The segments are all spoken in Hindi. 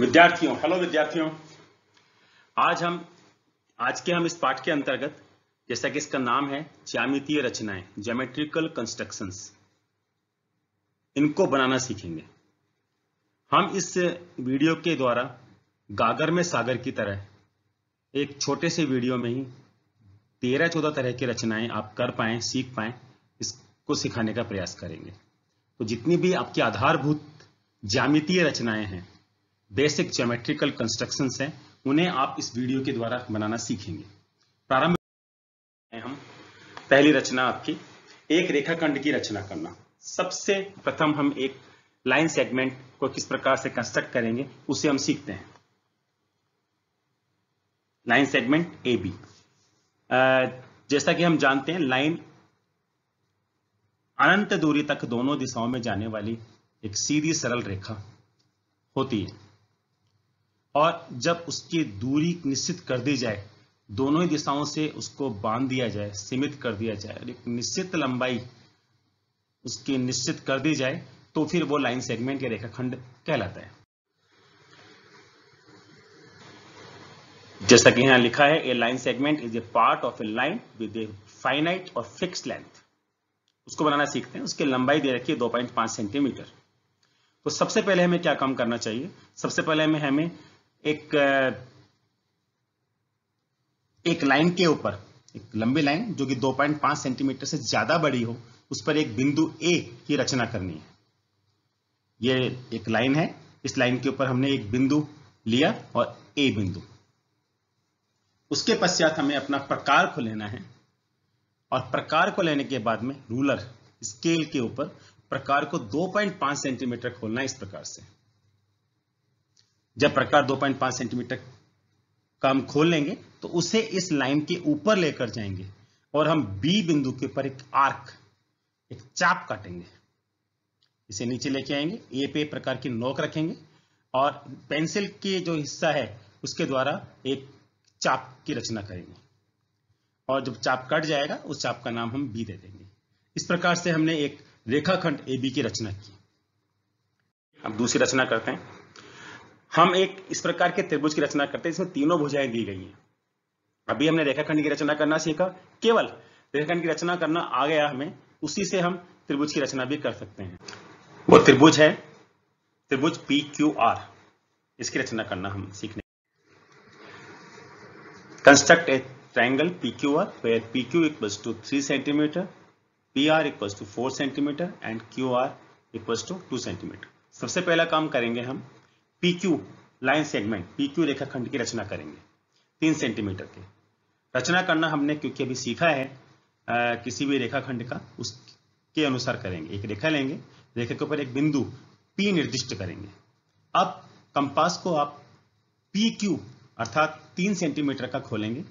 विद्यार्थियों हेलो विद्यार्थियों आज हम आज के हम इस पाठ के अंतर्गत जैसा कि इसका नाम है ज्यामितीय रचनाएं ज्योमेट्रिकल कंस्ट्रक्शंस इनको बनाना सीखेंगे हम इस वीडियो के द्वारा गागर में सागर की तरह एक छोटे से वीडियो में ही तेरह चौदह तरह की रचनाएं आप कर पाए सीख पाए इसको सिखाने का प्रयास करेंगे तो जितनी भी आपकी आधारभूत ज्यामितीय रचनाएं हैं बेसिक ज्योमेट्रिकल कंस्ट्रक्शन हैं उन्हें आप इस वीडियो के द्वारा बनाना सीखेंगे प्रारंभ हम पहली रचना आपकी एक रेखाखंड की रचना करना सबसे प्रथम हम एक लाइन सेगमेंट को किस प्रकार से कंस्ट्रक्ट करेंगे उसे हम सीखते हैं लाइन सेगमेंट ए बी जैसा कि हम जानते हैं लाइन अनंत दूरी तक दोनों दिशाओं में जाने वाली एक सीधी सरल रेखा होती है और जब उसकी दूरी निश्चित कर दी जाए दोनों ही दिशाओं से उसको बांध दिया जाए सीमित कर दिया जाए और एक निश्चित लंबाई उसकी निश्चित कर दी जाए तो फिर वो लाइन सेगमेंट या रेखाखंड कहलाता है जैसा कि यहां लिखा है a line segment is a part of a line with a finite और फिक्स लेंथ उसको बनाना सीखते हैं उसकी लंबाई दे रखी है दो पॉइंट पांच सेंटीमीटर तो सबसे पहले हमें क्या काम करना चाहिए सबसे पहले हमें हमें एक एक लाइन के ऊपर एक लंबी लाइन जो कि 2.5 सेंटीमीटर से ज्यादा बड़ी हो उस पर एक बिंदु ए की रचना करनी है ये एक लाइन है इस लाइन के ऊपर हमने एक बिंदु लिया और ए बिंदु उसके पश्चात हमें अपना प्रकार को लेना है और प्रकार को लेने के बाद में रूलर स्केल के ऊपर प्रकार को 2.5 सेंटीमीटर खोलना है इस प्रकार से जब प्रकार 2.5 सेंटीमीटर का हम खोल लेंगे तो उसे इस लाइन के ऊपर लेकर जाएंगे और हम बी बिंदु के ऊपर एक आर्क एक चाप काटेंगे इसे नीचे लेके आएंगे ए पे प्रकार की नोक रखेंगे और पेंसिल के जो हिस्सा है उसके द्वारा एक चाप की रचना करेंगे और जब चाप कट जाएगा उस चाप का नाम हम बी दे देंगे इस प्रकार से हमने एक रेखाखंड ए बी की रचना की अब दूसरी रचना करते हैं हम एक इस प्रकार के त्रिभुज की रचना करते हैं इसमें तीनों भुजाएं दी गई हैं अभी हमने रेखाखंड की रचना करना सीखा केवल रेखाखंड की रचना करना आ गया हमें उसी से हम त्रिभुज की रचना भी कर सकते हैं वो त्रिभुज है त्रिभुज पी क्यू आर इसकी रचना करना हम सीखने construct a triangle P Q R where P Q equals to three centimetre P R equals to four centimetre and Q R equals to two centimetre सबसे पहला काम करेंगे हम PQ लाइन सेगमेंट PQ रेखाखंड की रचना करेंगे तीन सेंटीमीटर के रचना करना हमने क्योंकि अभी सीखा है आ, किसी भी रेखाखंड का उसके अनुसार करेंगे एक रेखा लेंगे रेखा के ऊपर एक बिंदु P निर्दिष्ट करेंगे अब कंपास को आप पी क्यू अर्थात तीन सेंटीमीटर का खोलेंगे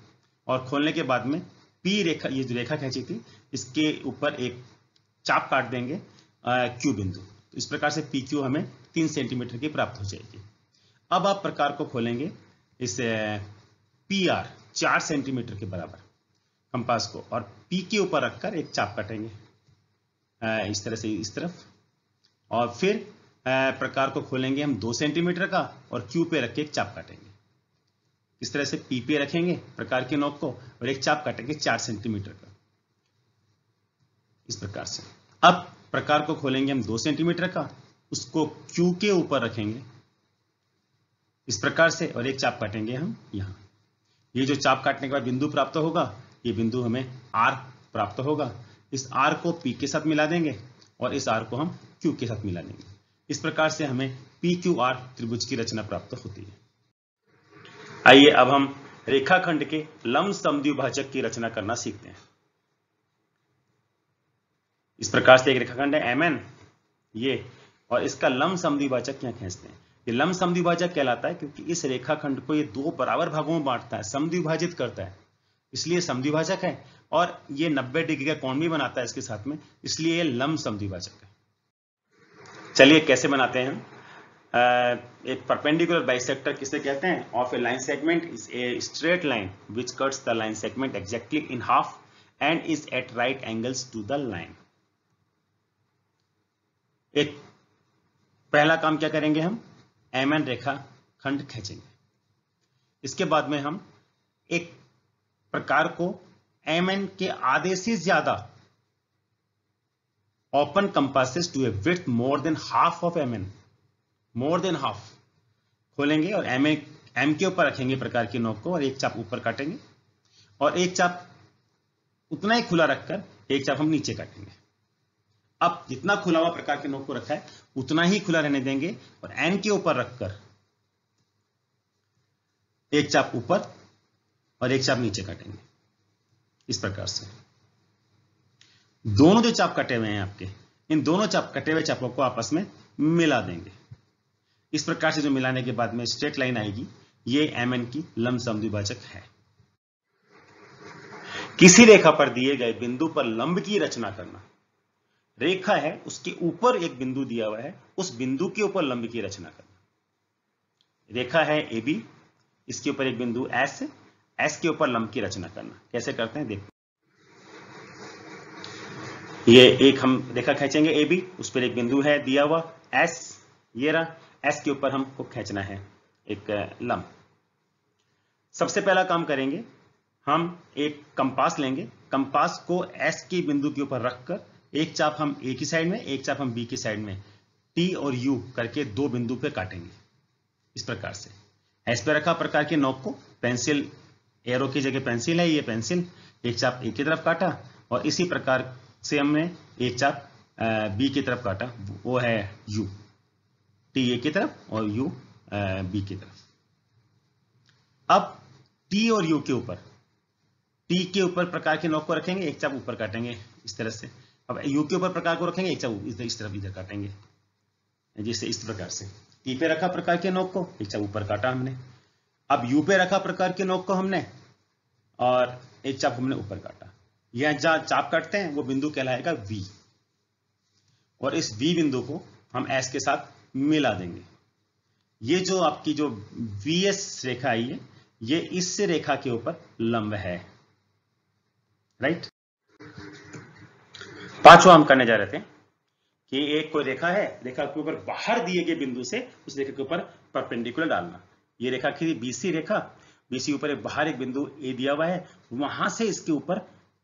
और खोलने के बाद में पी रेखा ये जो रेखा खींची थी इसके ऊपर एक चाप काट देंगे क्यू बिंदु तो इस प्रकार से पी क्यू हमें तीन सेंटीमीटर की प्राप्त हो जाएगी अब आप प्रकार को खोलेंगे इस पी आर चार सेंटीमीटर के बराबर कंपास को और पी के ऊपर रखकर एक चाप काटेंगे इस तरह से इस तरफ और फिर प्रकार को खोलेंगे हम दो सेंटीमीटर का और क्यू पे रख के एक चाप काटेंगे इस तरह से पी पे रखेंगे प्रकार के नोक को और एक चाप काटेंगे चार सेंटीमीटर का इस प्रकार से अब प्रकार को खोलेंगे हम दो सेंटीमीटर का उसको क्यू के ऊपर रखेंगे इस प्रकार से और एक चाप काटेंगे हम यहां ये जो चाप काटने के बाद बिंदु प्राप्त होगा ये बिंदु हमें आर प्राप्त होगा इस आर को पी के साथ मिला देंगे और इस आर को हम क्यू के साथ मिला देंगे इस प्रकार से हमें पी क्यू आर त्रिभुज की रचना प्राप्त होती है आइए अब हम रेखाखंड के लंब समद्विभाजक की रचना करना सीखते हैं इस प्रकार से एक रेखाखंड है एम एन ये और इसका लम समिवाचक क्या खींचते हैं ये लम समद्विभाजक कहलाता है क्योंकि इस रेखाखंड को ये दो बराबर भागों में बांटता है समिभाजित करता है इसलिए समिभाजक है और ये 90 डिग्री का कोण भी बनाता है इसके साथ में इसलिए ये लम समद्विभाजक है चलिए कैसे बनाते हैं एक परपेंडिकुलर बाइसेक्टर किसे कहते हैं of a line segment is a straight line which cuts the line segment exactly in half and is at right angles to the line एक पहला काम क्या करेंगे हम एम एन रेखा खंड खींचेंगे इसके बाद में हम एक प्रकार को एम एन के आधे से ज्यादा compasses to a with more than half of M N more than half खोलेंगे और एम एम के ऊपर रखेंगे प्रकार की नोक को और एक चाप ऊपर काटेंगे और एक चाप उतना ही खुला रखकर एक चाप हम नीचे काटेंगे अब जितना खुला हुआ प्रकार के नोक को रखा है उतना ही खुला रहने देंगे और एन के ऊपर रखकर एक चाप ऊपर और एक चाप नीचे काटेंगे इस प्रकार से दोनों जो चाप कटे हुए हैं आपके इन दोनों चाप कटे हुए चापों को आपस में मिला देंगे इस प्रकार से जो मिलाने के बाद में स्ट्रेट लाइन आएगी ये एम एन की लंबसम द्विभाजक है किसी रेखा पर दिए गए बिंदु पर लंब की रचना करना रेखा है उसके ऊपर एक बिंदु दिया हुआ है उस बिंदु के ऊपर लंब की रचना करना रेखा है ए बी इसके ऊपर एक बिंदु एस एस के ऊपर लंब की रचना करना कैसे करते हैं देखो ये एक हम रेखा खींचेंगे ए बी उस पर एक बिंदु है दिया हुआ एस ये रहा एस के ऊपर हमको खींचना है एक लंब सबसे पहला काम करेंगे हम एक कंपास लेंगे कंपास को एस के बिंदु के ऊपर रखकर एक चाप हम ए की साइड में एक चाप हम बी की साइड में टी और यू करके दो बिंदु पे काटेंगे इस प्रकार से एस पे रखा प्रकार के नोक को पेंसिल एरो की जगह पेंसिल है ये पेंसिल एक चाप ए की तरफ काटा और इसी प्रकार से हमने एक चाप बी की तरफ काटा वो है यू टी ए की तरफ और यू बी की तरफ अब टी और यू के ऊपर टी के ऊपर प्रकार के नोक को रखेंगे एक चाप ऊपर काटेंगे इस तरह से अब यू के ऊपर प्रकार को रखेंगे इच्छा इस तरफ इधर काटेंगे जैसे इस प्रकार से टी पे रखा प्रकार के नोक को एक इच्छा ऊपर काटा हमने अब यू पे रखा प्रकार के नोक को हमने और एक चाप हमने ऊपर काटा यह जहां चाप काटते हैं वो बिंदु कहलाएगा वी और इस वी बिंदु को हम एस के साथ मिला देंगे ये जो आपकी जो वी एस रेखा आई है ये इस रेखा के ऊपर लंब है राइट पांचवा हम करने जा रहे थे कि एक कोई रेखा है रेखा के ऊपर बाहर दिए गए बिंदु से उस रेखा के ऊपर परपेंडिकुलर डालना ये रेखा खींची बीसी रेखा बीसी ऊपर एक बाहर एक बिंदु ए दिया हुआ है वहां से इसके ऊपर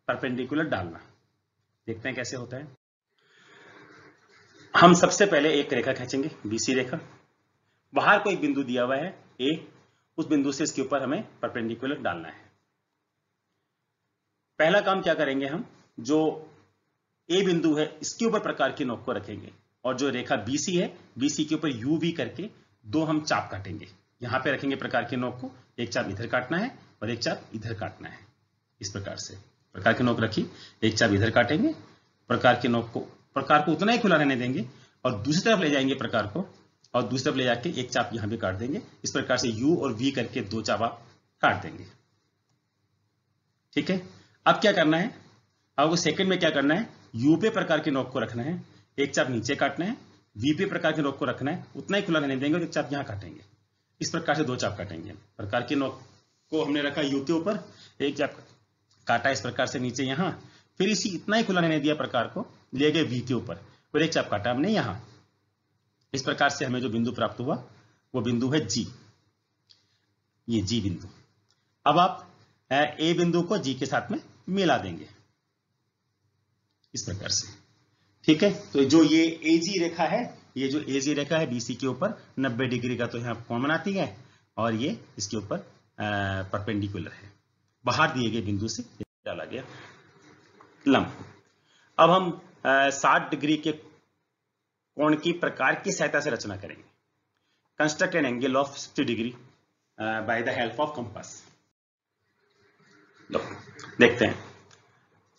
परपेंडिकुलर डालना देखते हैं कैसे होता है हम सबसे पहले एक रेखा खींचेंगे बीसी रेखा बाहर कोई बिंदु दिया हुआ है ए उस बिंदु से इसके ऊपर हमें परपेंडिकुलर डालना है पहला काम क्या करेंगे हम जो ए बिंदु है इसके ऊपर प्रकार की नोक को रखेंगे और जो रेखा बीसी है बीसी के ऊपर यू बी करके दो हम चाप काटेंगे यहां पे रखेंगे प्रकार की नोक को एक चाप इधर काटना है और एक चाप इधर काटना है इस प्रकार से प्रकार की नोक रखी एक चाप इधर काटेंगे प्रकार की नोक को प्रकार को उतना ही खुला रहने देंगे और दूसरी तरफ ले जाएंगे प्रकार को और दूसरी तरफ ले जाके एक चाप यहां भी काट देंगे इस प्रकार से यू और वी करके दो चाप आप काट देंगे ठीक है अब क्या करना है आपको सेकंड में क्या करना है यूपे प्रकार के नोक को रखना है एक चाप नीचे काटना है वीपे प्रकार के नोक को रखना है उतना ही खुला रहने देंगे और एक चाप यहाँ काटेंगे इस प्रकार से दो चाप काटेंगे प्रकार के नोक को हमने रखा यू के ऊपर एक चाप काटा इस प्रकार से नीचे यहाँ फिर इसी इतना ही खुला रहने दिया प्रकार को ले गए वी के ऊपर और एक चाप काटा हमने यहाँ इस प्रकार से हमें जो बिंदु प्राप्त हुआ वो बिंदु है जी ये जी बिंदु अब आप ए बिंदु को जी के साथ में मिला देंगे इस प्रकार से ठीक है तो जो ये एजी रेखा है ये जो एजी रेखा है बीसी के ऊपर 90 डिग्री का तो यहाँ कॉमन आती है और ये इसके ऊपर परपेंडिकुलर है बाहर दिए गए बिंदु से डाला गया लंब अब हम साठ डिग्री के कोण की प्रकार की सहायता से रचना करेंगे construct an angle of sixty degree by the help of compass देखते हैं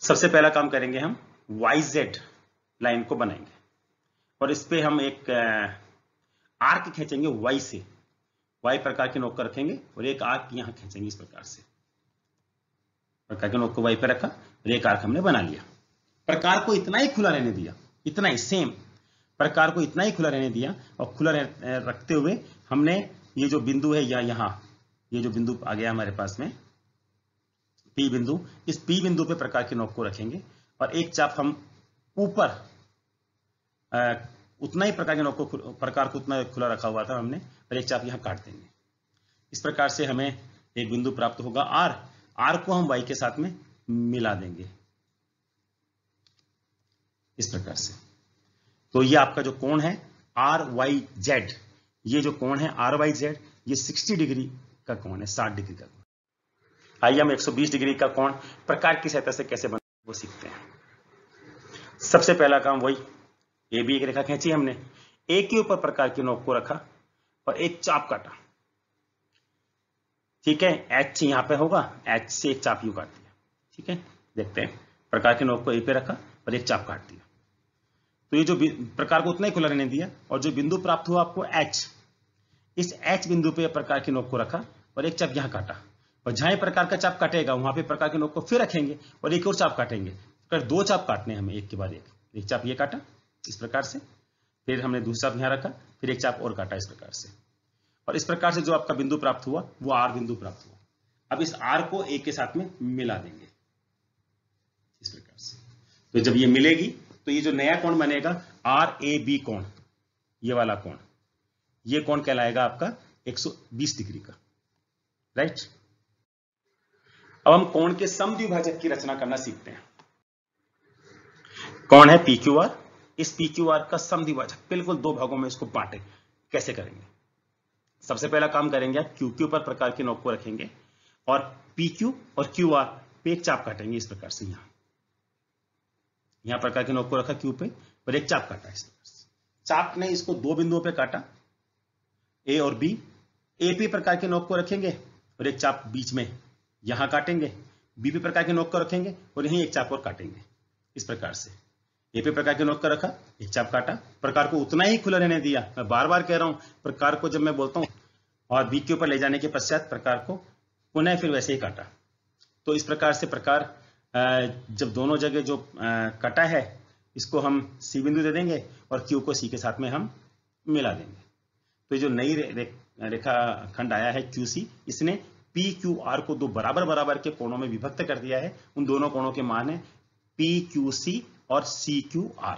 सबसे पहला काम करेंगे हम वाई जेड लाइन को बनाएंगे और इस पर हम एक आर्क खींचेंगे वाई से वाई प्रकार की नोक को रखेंगे और एक आर्क यहां खींचेंगे इस प्रकार से प्रकार के नोक को वाई पर रखा और एक आर्क हमने बना लिया प्रकार को इतना ही खुला रहने दिया इतना ही सेम प्रकार को इतना ही खुला रहने दिया और खुला रखते हुए हमने ये जो बिंदु है या यहां ये जो बिंदु आ गया हमारे पास में पी बिंदु इस पी बिंदु पे प्रकार की नोक को रखेंगे और एक चाप हम ऊपर उतना ही प्रकार के नोक को प्रकार को उतना खुला रखा हुआ था हमने और एक चाप यहाँ काट देंगे इस प्रकार से हमें एक बिंदु प्राप्त होगा आर आर को हम वाई के साथ में मिला देंगे इस प्रकार से तो ये आपका जो कोण है आर वाई जेड ये जो कोण है आर वाई जेड ये 60 डिग्री का कोण है 60 डिग्री का कोण आइए हम 120 डिग्री का कोण प्रकार की सहायता से कैसे बना वो सीखते हैं सबसे पहला काम वही ये भी एक रेखा खींची हमने एक के ऊपर प्रकार की नोक को रखा और एक चाप काटा ठीक है एच यहां पे होगा एच से एक चाप यू काट दिया ठीक है देखते हैं प्रकार के नोक को ए पे रखा और एक चाप काट दिया तो ये जो प्रकार को उतना ही खुला रहने दिया और जो बिंदु प्राप्त हुआ आपको एच इस एच बिंदु पे प्रकार की नोक को रखा और एक चाप यहां काटा और जहां एक प्रकार का चाप कटेगा वहां पर प्रकार के नोक को फिर रखेंगे और एक और चाप काटेंगे फिर दो चाप काटने हमें एक के बाद एक एक चाप ये काटा इस प्रकार से फिर हमने दूसरा चाप यहाँ रखा फिर एक चाप और काटा इस प्रकार से और इस प्रकार से जो आपका बिंदु प्राप्त हुआ वो आर बिंदु प्राप्त हुआ अब इस आर को एक के साथ में मिला देंगे इस प्रकार से तो जब ये मिलेगी तो ये जो नया कोण बनेगा आर ए बी कोण ये वाला कोण ये कोण कहलाएगा आपका 120 डिग्री का राइट right? अब हम कोण के समद्विभाजक की रचना करना सीखते हैं कौन है पी क्यू आर इस पी आर का समद्विभाजक बिल्कुल दो भागों में इसको बांटे कैसे करेंगे सबसे पहला काम करेंगे आप क्यू के प्रकार के नोक को रखेंगे और पी क्यू और क्यू आर पे एक चाप काटेंगे इस प्रकार से यहां यहां प्रकार के नोक को रखा क्यू पे और एक चाप काटा इस प्रकार से चाप ने इसको दो बिंदुओं पे काटा ए और बी ए पी प्रकार के नोक को रखेंगे और एक चाप बीच में यहां काटेंगे बी पे प्रकार के नोक कर रखेंगे और यहीं एक चाप और काटेंगे इस प्रकार से ए पे प्रकार के नोक कर रखा एक चाप काटा प्रकार को उतना ही खुला रहने दिया मैं बार बार कह रहा हूं प्रकार को जब मैं बोलता हूं और बी के ऊपर ले जाने के पश्चात प्रकार को पुनः फिर वैसे ही काटा तो इस प्रकार से प्रकार जब दोनों जगह जो कटा है इसको हम सी बिंदु दे देंगे और क्यू को सी के साथ में हम मिला देंगे तो जो नई रे, रे, रेखा खंड आया है क्यू सी इसने पी क्यू आर को दो बराबर बराबर के कोणों में विभक्त कर दिया है उन दोनों कोणों के मान है पी क्यू सी और सी क्यू आर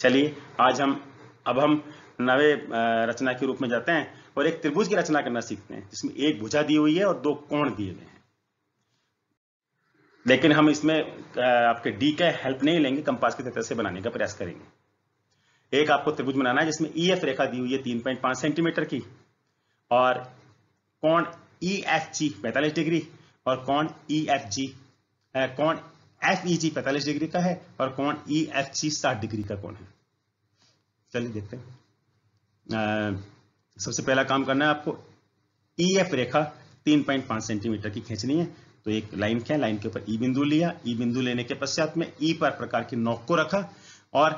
चलिए आज हम अब हम नवे रचना के रूप में जाते हैं और एक त्रिभुज की रचना करना सीखते हैं जिसमें एक भुजा दी हुई है और दो कोण दिए गए हैं लेकिन हम इसमें आपके डी का हेल्प नहीं लेंगे कंपास की सतह से बनाने का प्रयास करेंगे एक आपको त्रिभुज बनाना है जिसमें ई e एफ रेखा दी हुई है तीन पॉइंट पांच सेंटीमीटर की और कौन ई एफ जी पैंतालीस डिग्री और कौन ई एफ जी कौन एफ ई जी पैंतालीस डिग्री का है और कौन ई एफ जी साठ डिग्री का कौन है चलिए देखते हैं सबसे पहला काम करना है आपको ई e एफ रेखा तीन पॉइंट पांच सेंटीमीटर की खींचनी है तो एक लाइन क्या लाइन के ऊपर ई बिंदु लिया ई बिंदु लेने के पश्चात में ई पर प्रकार की नोक को रखा और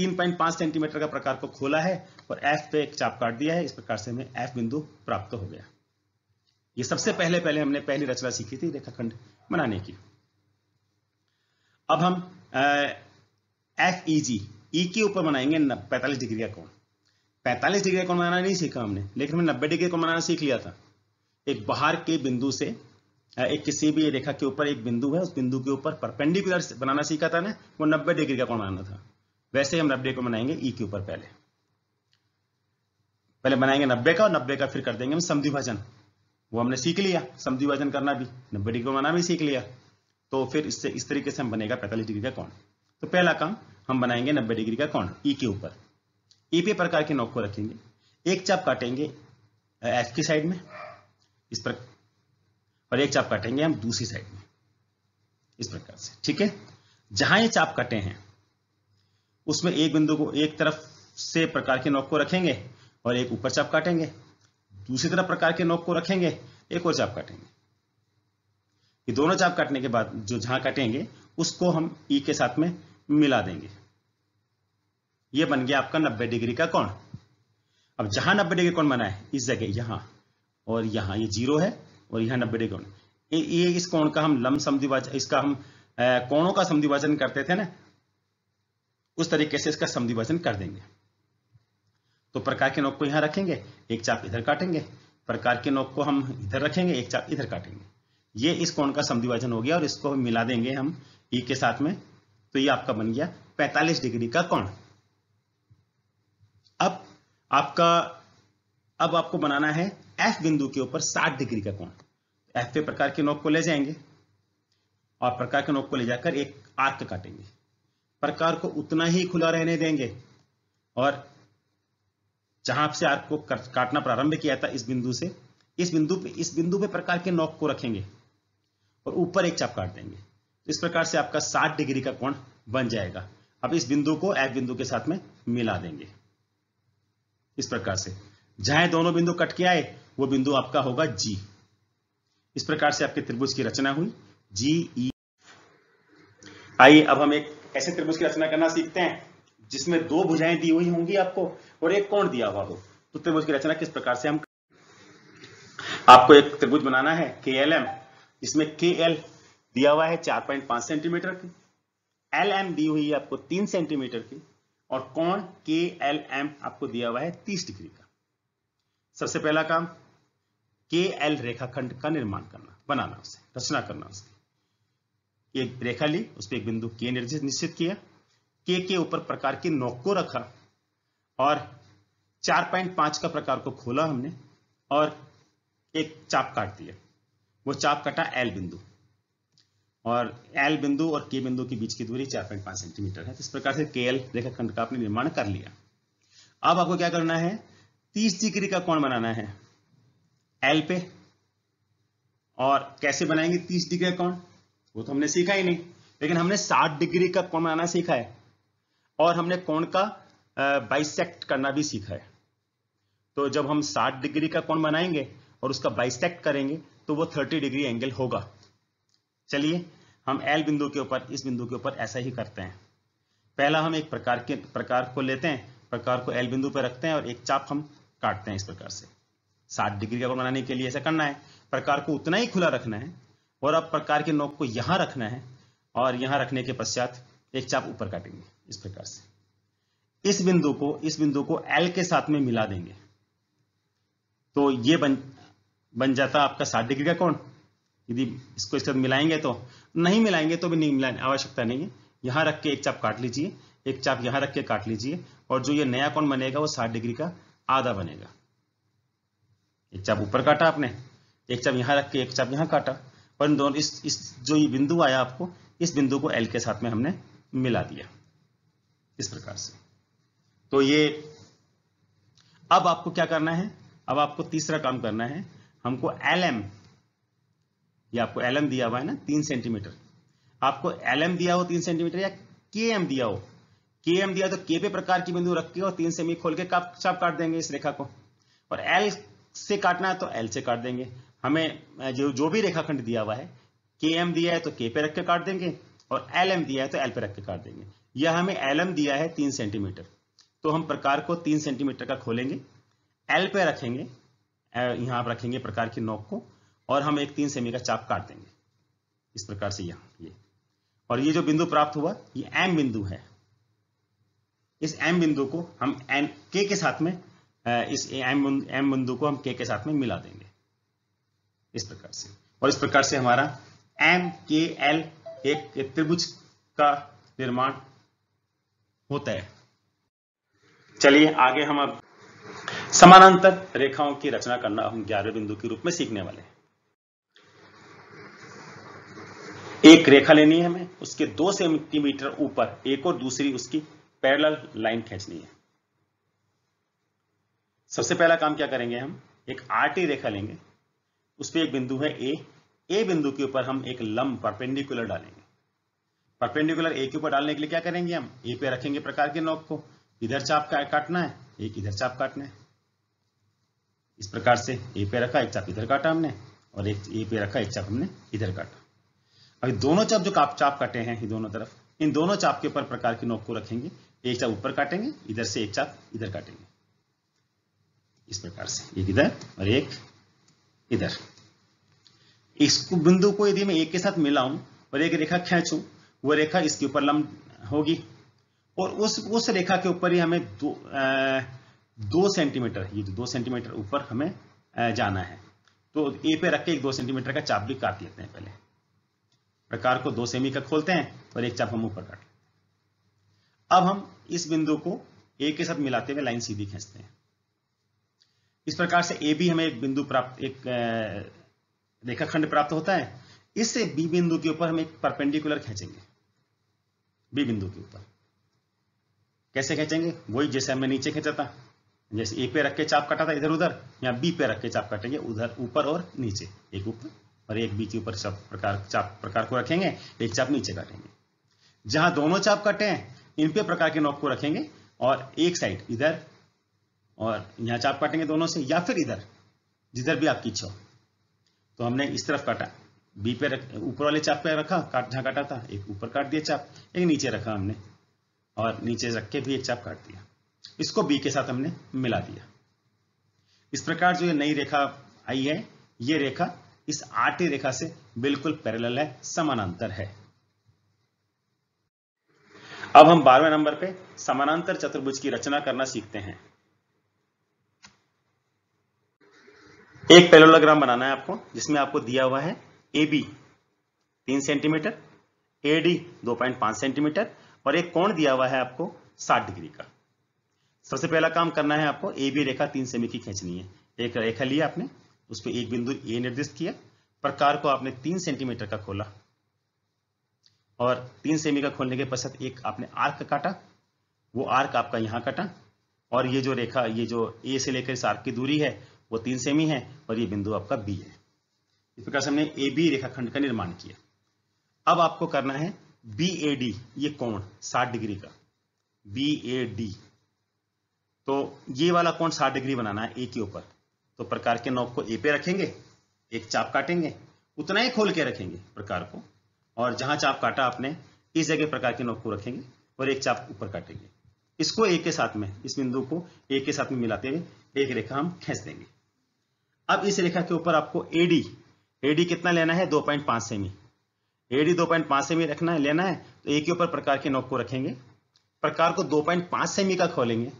3.5 सेंटीमीटर का प्रकार को खोला है और एफ पे एक चाप काट दिया है इस प्रकार से हमें एफ बिंदु प्राप्त हो गया ये सबसे पहले पहले हमने पहली रचना सीखी थी रेखाखंड बनाने की अब हम एफ ई जी ई के ऊपर बनाएंगे पैंतालीस डिग्री का कोण पैंतालीस डिग्री का कोण बनाना नहीं सीखा हमने लेकिन हमने नब्बे डिग्री का कोण बनाना सीख लिया था एक बाहर के बिंदु से एक किसी भी रेखा के ऊपर एक बिंदु है उस बिंदु के ऊपर परपेंडिकुलर बनाना सीखा था ना वो 90 डिग्री का कौन बनाना था वैसे हम 90 को बनाएंगे ई e के ऊपर पहले पहले बनाएंगे 90 का और 90 का फिर कर देंगे हम समिभाजन वो हमने सीख लिया समिभाजन करना भी 90 डिग्री को बनाना भी सीख लिया तो फिर इससे इस तरीके से हम बनेगा पैंतालीस डिग्री का कौन तो पहला काम हम बनाएंगे नब्बे डिग्री का कौन ई e के ऊपर ई e पे प्रकार के नोक को रखेंगे एक चाप काटेंगे एफ की साइड में इस पर और एक चाप काटेंगे हम दूसरी साइड में इस प्रकार से ठीक है जहां ये चाप कटे हैं उसमें एक बिंदु को एक तरफ से प्रकार के नोक को रखेंगे और एक ऊपर चाप काटेंगे दूसरी तरफ प्रकार के नोक को रखेंगे एक और चाप काटेंगे ये दोनों चाप काटने के बाद जो जहां काटेंगे उसको हम ई e के साथ में मिला देंगे ये बन गया आपका 90 डिग्री का कोण अब जहां 90 डिग्री कोण बना है इस जगह यहां और यहां ये यह जीरो है और यह नब्बे कोण ये इस कोण का हम लंब समिवाचन इसका हम कोणों का समिवाचन करते थे ना उस तरीके से इसका समिवाचन कर देंगे तो प्रकार के नोक को यहां रखेंगे एक चाप इधर काटेंगे प्रकार के नोक को हम इधर रखेंगे एक चाप इधर काटेंगे ये इस कोण का समिवाचन हो गया और इसको मिला देंगे हम ई e के साथ में तो ये आपका बन गया 45 डिग्री का कोण अब आपका अब आपको बनाना है एफ बिंदु के ऊपर 60 डिग्री का कोण एफ पे प्रकार के नोक को ले जाएंगे और प्रकार के नोक को ले जाकर एक आर्क काटेंगे प्रकार को उतना ही खुला रहने देंगे और जहां से आर्क को काटना प्रारंभ किया था इस बिंदु से इस बिंदु पे इस बिंदु पे प्रकार के नोक को रखेंगे और ऊपर एक चाप काट देंगे तो इस प्रकार से आपका 60 डिग्री का कोण बन जाएगा अब इस बिंदु को एफ बिंदु के साथ में मिला देंगे इस प्रकार से जहां दोनों बिंदु कट के आए वो बिंदु आपका होगा जी इस प्रकार से आपके त्रिभुज की रचना हुई जी ई e. आइए अब हम एक ऐसे त्रिभुज की रचना करना सीखते हैं जिसमें दो भुजाएं दी हुई होंगी आपको और एक कोण दिया हुआ हो तो त्रिभुज की रचना किस प्रकार से हम आपको एक त्रिभुज बनाना है के एल एम जिसमें के एल दिया हुआ है 4.5 सेंटीमीटर की एल एम दी हुई है आपको 3 सेंटीमीटर की और कोण के एल एम आपको दिया हुआ है 30 डिग्री का सबसे पहला काम के एल रेखाखंड का निर्माण करना बनाना उसे रचना करना उसकी एक रेखा ली उस पर एक बिंदु के निर्देश निश्चित किया के के ऊपर प्रकार की नोक को रखा और 4.5 का प्रकार को खोला हमने और एक चाप काट दिया वो चाप कटा एल बिंदु और एल बिंदु और के बिंदु के बीच की दूरी 4.5 सेंटीमीटर है तो इस प्रकार से के एल रेखाखंड का आपने निर्माण कर लिया अब आपको क्या करना है तीस डिग्री का कोण बनाना है एल पे और कैसे बनाएंगे तीस डिग्री का कोण वो तो हमने सीखा ही नहीं लेकिन हमने साठ डिग्री का कोण बनाना सीखा है और हमने कोण का बाइसेक्ट करना भी सीखा है तो जब हम साठ डिग्री का कोण बनाएंगे और उसका बाइसेक्ट करेंगे तो वो थर्टी डिग्री एंगल होगा चलिए हम एल बिंदु के ऊपर इस बिंदु के ऊपर ऐसा ही करते हैं पहला हम एक प्रकार के प्रकार को लेते हैं प्रकार को एल बिंदु पर रखते हैं और एक चाप हम काटते हैं इस प्रकार से सात डिग्री का कोण बनाने के लिए ऐसा करना है प्रकार को उतना ही खुला रखना है और अब प्रकार के नोक को यहाँ रखना है और यहाँ रखने के पश्चात एक चाप ऊपर काटेंगे इस प्रकार से इस बिंदु को इस बिंदु को एल के साथ में मिला देंगे तो ये बन बन जाता आपका सात डिग्री का कोण यदि इसको इसके साथ मिलाएंगे तो नहीं मिलाएंगे तो भी नहीं मिलाने आवश्यकता नहीं है यहाँ रख के एक चाप काट लीजिए एक चाप यहाँ रख के काट लीजिए और जो ये नया कोण बनेगा वो साठ डिग्री का आधा बनेगा एक चाप ऊपर काटा आपने एक चाप यहां रख के एक चाप यहां काटा पर इन दोनों इस इस जो ये बिंदु आया आपको इस बिंदु को एल के साथ में हमने मिला दिया इस प्रकार से तो ये अब आपको क्या करना है अब आपको तीसरा काम करना है हमको एल एम ये आपको एल एम दिया हुआ है ना तीन सेंटीमीटर आपको एल एम दिया हो तीन सेंटीमीटर या के एम दिया हो के एम दिया तो के पे प्रकार की बिंदु रख के और तीन सेमी खोल के काप चाप काट देंगे इस रेखा को और एल से काटना है तो एल से काट देंगे हमें जो जो भी रेखाखंड दिया हुआ है के एम दिया है तो के पे रख के काट देंगे और एल एम दिया है तो एल पे रख के काट देंगे यह हमें एल एम दिया है तीन सेंटीमीटर तो हम प्रकार को तीन सेंटीमीटर का खोलेंगे एल पे रखेंगे यहाँ रखेंगे प्रकार की नोक को और हम एक तीन सेमी का चाप काट देंगे इस प्रकार से यहाँ ये और ये जो बिंदु प्राप्त हुआ ये एम बिंदु है इस एम बिंदु को हम एन के के साथ में इस एम एम बिंदु को हम के के साथ में मिला देंगे इस प्रकार से और इस प्रकार से हमारा एम के एल एक त्रिभुज का निर्माण होता है चलिए आगे हम अब समानांतर रेखाओं की रचना करना हम ग्यारह बिंदु के रूप में सीखने वाले हैं एक रेखा लेनी है हमें उसके दो सेंटीमीटर ऊपर एक और दूसरी उसकी पैरेलल लाइन खींचनी है सबसे पहला काम क्या करेंगे हम एक आरटी रेखा लेंगे उस पर एक बिंदु है ए ए बिंदु के ऊपर हम एक लंब परपेंडिकुलर डालेंगे परपेंडिकुलर ए के ऊपर डालने के लिए क्या करेंगे हम ए पे रखेंगे प्रकार के नोक को इधर चाप काटना है एक इधर चाप काटना है इस प्रकार से ए पे रखा एक चाप इधर काटा हमने और एक ए पे रखा एक चाप हमने इधर काटा अभी दोनों चाप जो चाप काटे हैं दोनों तरफ इन दोनों चाप के ऊपर प्रकार की नोक को रखेंगे एक चाप ऊपर काटेंगे इधर से एक चाप इधर काटेंगे इस प्रकार से एक इधर और एक इधर इस बिंदु को यदि मैं एक के साथ मिलाऊं और एक रेखा खेचू वो रेखा इसके ऊपर लंब होगी और उस उस रेखा के ऊपर ही हमें दो आ, दो सेंटीमीटर ये दो सेंटीमीटर ऊपर हमें आ, जाना है तो ए पे रख के एक दो सेंटीमीटर का चाप भी काट लेते हैं पहले प्रकार को दो सेमी का खोलते हैं और एक चाप हम ऊपर काट हैं अब हम इस बिंदु को ए के साथ मिलाते हुए लाइन सीधी खींचते हैं इस प्रकार से ए बी हमें एक बिंदु प्राप्त एक रेखाखंड प्राप्त होता है इससे बी बिंदु के ऊपर हम एक परपेंडिकुलर खींचेंगे बी बिंदु के ऊपर कैसे खींचेंगे वही जैसे हमने नीचे खींचा था जैसे ए पे रख के चाप काटा था इधर उधर या बी पे रख के चाप काटेंगे उधर ऊपर और नीचे एक ऊपर और एक बी के ऊपर चाप प्रकार चाप प्रकार को रखेंगे एक चाप नीचे काटेंगे जहां दोनों चाप कटे हैं इन पे प्रकार के नॉब को रखेंगे और एक साइड इधर और यहां चाप काटेंगे दोनों से या फिर इधर जिधर भी आपकी इच्छा तो हमने इस तरफ काटा बी पे ऊपर वाले चाप पे रखा काट जहां काटा था एक ऊपर काट दिया चाप एक नीचे रखा हमने और नीचे रख के भी एक चाप काट दिया इसको बी के साथ हमने मिला दिया इस प्रकार जो ये नई रेखा आई है ये रेखा इस आटे रेखा से बिल्कुल पैरेलल है समानांतर है अब हम बारहवें नंबर पे समानांतर चतुर्भुज की रचना करना सीखते हैं एक पेलोलोग्राम बनाना है आपको जिसमें आपको दिया हुआ है ए बी तीन सेंटीमीटर ए डी दो पॉइंट पांच सेंटीमीटर और एक कोण दिया हुआ है आपको साठ डिग्री का सबसे पहला काम करना है आपको ए बी रेखा तीन सेमी की खींचनी है एक रेखा लिया आपने उस पर एक बिंदु ए निर्दिष्ट किया प्रकार को आपने तीन सेंटीमीटर का खोला और तीन सेमी का खोलने के पश्चात एक आपने आर्क काटा वो आर्क आपका यहाँ काटा और ये जो रेखा ये जो ए से लेकर इस आर्क की दूरी है वो तीन सेमी है और ये बिंदु आपका बी है इस प्रकार से हमने ए बी रेखाखंड का निर्माण किया अब आपको करना है बी ए डी ये कोण 60 डिग्री का बी ए डी तो ये वाला कोण 60 डिग्री बनाना है ए के ऊपर तो प्रकार के नोक को ए पे रखेंगे एक चाप काटेंगे उतना ही खोल के रखेंगे प्रकार को और जहां चाप काटा आपने इस जगह प्रकार की नोक को रखेंगे और एक चाप ऊपर काटेंगे इसको एक के साथ में इस बिंदु को एक के साथ में मिलाते हुए एक रेखा हम खेच देंगे अब इस रेखा के ऊपर आपको एडी एडी कितना लेना है 2.5 सेमी एडी 2.5 सेमी रखना है लेना है तो एक के ऊपर प्रकार के नोक को रखेंगे प्रकार को 2.5 सेमी का खोलेंगे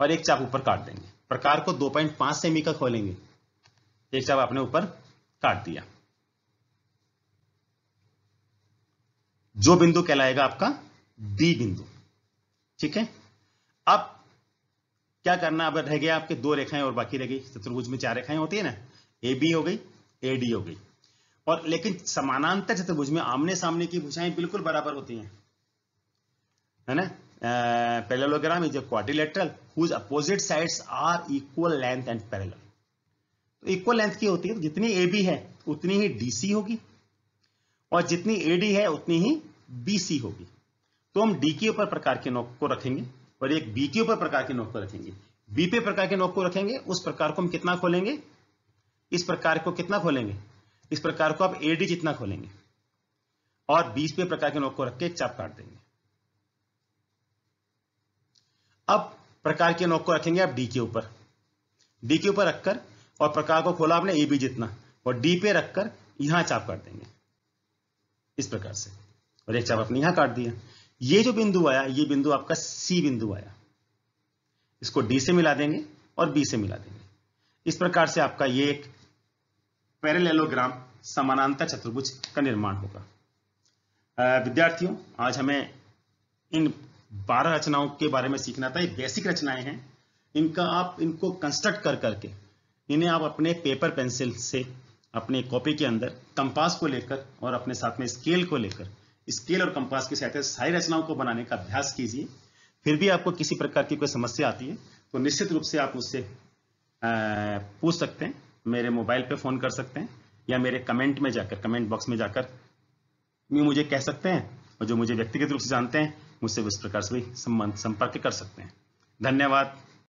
और एक चाप ऊपर काट देंगे प्रकार को 2.5 सेमी का खोलेंगे एक चाप आपने ऊपर काट दिया जो बिंदु कहलाएगा आपका बी बिंदु ठीक है अब क्या करना अब रह गया आपके दो रेखाएं और बाकी रह गई चतुर्भुज में चार रेखाएं होती है ना ए बी हो गई ए डी हो गई और लेकिन समानांतर चतुर्भुज में आमने सामने की भुजाएं बिल्कुल बराबर होती हैं है ना parallelogram is a quadrilateral whose opposite sides are equal length and parallel तो इक्वल लेंथ की होती है जितनी ए बी है उतनी ही डी सी होगी और जितनी एडी है उतनी ही बीसी होगी तो हम डी के ऊपर प्रकार के नोक को रखेंगे और एक बी के ऊपर प्रकार के नोक को रखेंगे बी पे प्रकार के नोक को रखेंगे उस प्रकार को हम कितना खोलेंगे इस प्रकार को कितना खोलेंगे इस प्रकार को आप एडी जितना खोलेंगे और बीस पे प्रकार के नोक को रख के चाप काट देंगे अब प्रकार के नोक को रखेंगे आप डी के ऊपर डी के ऊपर रखकर और प्रकार को खोला आपने ए बी जितना और डी पे रखकर यहां चाप काट देंगे इस प्रकार से और एक चाप आपने यहां काट दिया ये जो बिंदु आया ये बिंदु आपका सी बिंदु आया इसको डी से मिला देंगे और बी से मिला देंगे इस प्रकार से आपका ये एक पैरेलेलोग्राम समानांतर चतुर्भुज का निर्माण होगा विद्यार्थियों आज हमें इन बारह रचनाओं के बारे में सीखना था ये बेसिक रचनाएं हैं इनका आप इनको कंस्ट्रक्ट कर करके इन्हें आप अपने पेपर पेंसिल से अपने कॉपी के अंदर कंपास को लेकर और अपने साथ में स्केल को लेकर स्केल और कंपास की सहायता से सारी रचनाओं को बनाने का अभ्यास कीजिए फिर भी आपको किसी प्रकार की कोई समस्या आती है तो निश्चित रूप से आप मुझसे पूछ सकते हैं मेरे मोबाइल पे फ़ोन कर सकते हैं या मेरे कमेंट में जाकर कमेंट बॉक्स में जाकर भी मुझे कह सकते हैं और जो मुझे व्यक्तिगत रूप से जानते हैं मुझसे उस प्रकार से भी संपर्क कर सकते हैं धन्यवाद